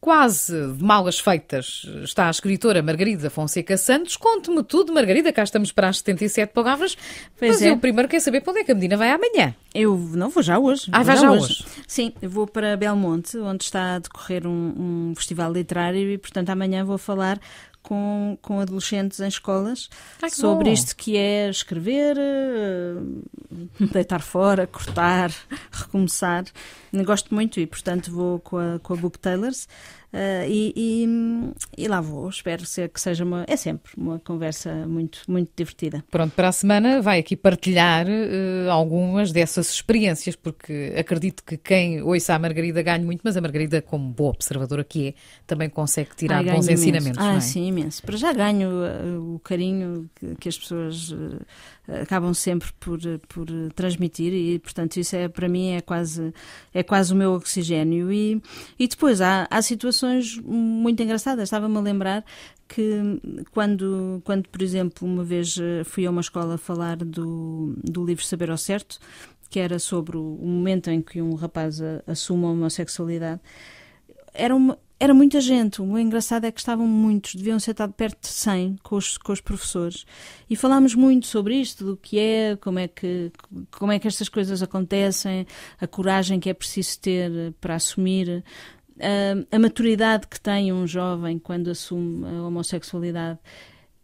quase de malas feitas, está a escritora Margarida Fonseca Santos. Conte-me tudo, Margarida, cá estamos para as 77 palavras. Pois mas é. eu primeiro quero saber para onde é que a Medina vai amanhã. Eu não vou já hoje. Ah, vai já, já hoje. hoje. Sim, eu vou para Belmonte, onde está a decorrer um, um festival literário e, portanto, amanhã vou falar com, com adolescentes em escolas Ai, sobre bom. isto que é escrever, eh, deitar fora, cortar, recomeçar. Gosto muito e, portanto, vou com a, com a Book Uh, e, e, e, lá vou. Espero ser que seja uma. É sempre uma conversa muito, muito divertida. Pronto, para a semana vai aqui partilhar uh, algumas dessas experiências, porque acredito que quem ouça a Margarida ganhe muito, mas a Margarida, como boa observadora que é, também consegue tirar Ai, bons imenso. ensinamentos. Ah, é? sim, imenso. Para já ganho uh, o carinho que, que as pessoas acabam sempre por, por transmitir e, portanto, isso é para mim é quase, é quase o meu oxigênio. E, e depois há, há situações situações muito engraçadas. Estava-me a lembrar que quando, quando, por exemplo, uma vez eh, fui a uma escola falar do, do livro Saber ao Certo, que era sobre o momento em que um rapaz assume a homossexualidade, era uma, era muita gente. O engraçado é que estavam muitos, deviam ser estado perto de 100 com os, com os professores. E falámos muito sobre isto, do que é, como é que, como é que estas coisas acontecem, a coragem que é preciso ter para assumir a, hum, a maturidade que tem um jovem quando assume a homossexualidade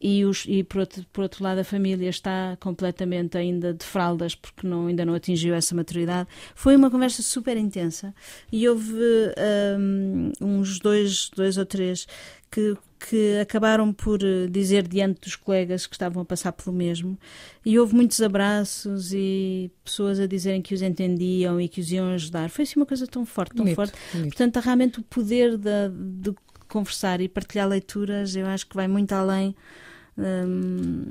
e, os, e por, outro, por, outro, lado a família está completamente ainda de fraldas porque não, ainda não atingiu essa maturidade. Foi uma conversa super intensa e houve um, uns dois, dois ou três que, que acabaram por eh, dizer diante dos colegas que estavam a passar pelo mesmo. E houve muitos abraços e pessoas a dizerem que os entendiam e que os iam ajudar. Foi assim uma coisa tão forte, tão bonito, forte. Bonito. Portanto, há realmente o poder de, de conversar e partilhar leituras, eu acho que vai muito além. Hum,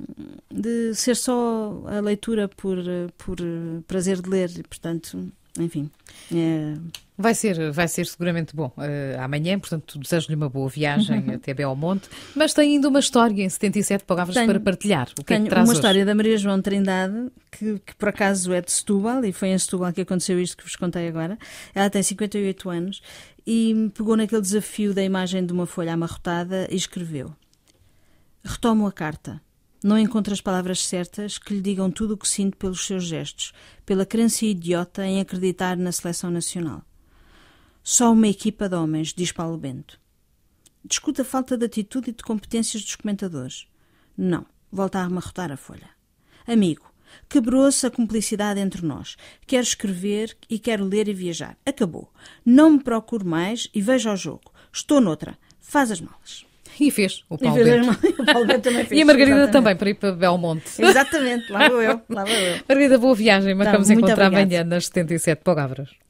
de ser só a leitura por, eh, por eh, prazer de ler, portanto, enfim. É... Vai ser, vai ser seguramente bom uh, amanhã, portanto desejo-lhe uma boa viagem até Belmonte, mas tem ainda uma história em 77 palavras tenho, para partilhar. O que é que traz uma hoje? história da Maria João Trindade, que, que, por acaso é de Setúbal, e foi em Setúbal que aconteceu isto que vos contei agora. Ela tem 58 anos e pegou naquele desafio da imagem de uma folha amarrotada e escreveu. Retomo a carta. Não encontro as palavras certas que lhe digam tudo o que sinto pelos seus gestos, pela crença idiota em acreditar na seleção nacional. Só uma equipa de homens, diz Paulo Bento. Discuta a falta de atitude e de competências dos comentadores. Não, volta a amarrotar a folha. Amigo, Quebrou-se a cumplicidade entre nós. Quero escrever e quero ler e viajar. Acabou. Não me procuro mais e vejo ao jogo. Estou noutra. Faz as malas. E fez. O Paulo e O Paulo Bento também fez. E a Margarida exatamente. também, para ir para Belmonte. Exatamente, lá vou eu. Lá vou eu. Margarida, boa viagem. Tá, marcamos então, encontrar obrigado. amanhã nas 77 Palavras.